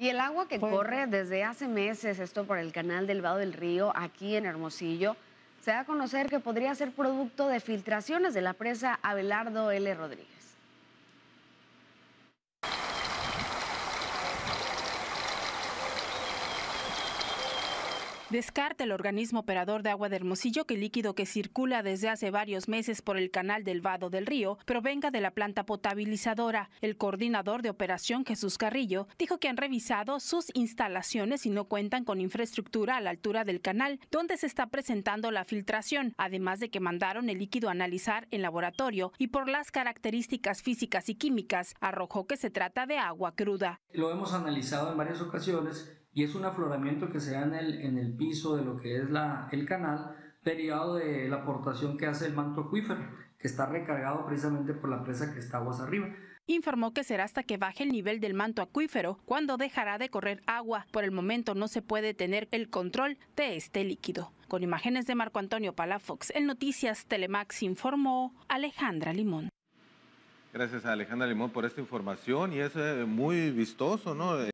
Y el agua que corre desde hace meses, esto por el canal del Vado del Río, aquí en Hermosillo, se da a conocer que podría ser producto de filtraciones de la presa Abelardo L. Rodríguez. Descarta el organismo operador de agua de Hermosillo que el líquido que circula desde hace varios meses por el canal del Vado del Río provenga de la planta potabilizadora. El coordinador de operación Jesús Carrillo dijo que han revisado sus instalaciones y no cuentan con infraestructura a la altura del canal donde se está presentando la filtración, además de que mandaron el líquido a analizar en laboratorio y por las características físicas y químicas arrojó que se trata de agua cruda. Lo hemos analizado en varias ocasiones y es un afloramiento que se da en el, en el piso de lo que es la, el canal derivado de la aportación que hace el manto acuífero, que está recargado precisamente por la presa que está aguas arriba. Informó que será hasta que baje el nivel del manto acuífero cuando dejará de correr agua. Por el momento no se puede tener el control de este líquido. Con imágenes de Marco Antonio Palafox, en Noticias Telemax informó Alejandra Limón. Gracias a Alejandra Limón por esta información y es eh, muy vistoso, ¿no?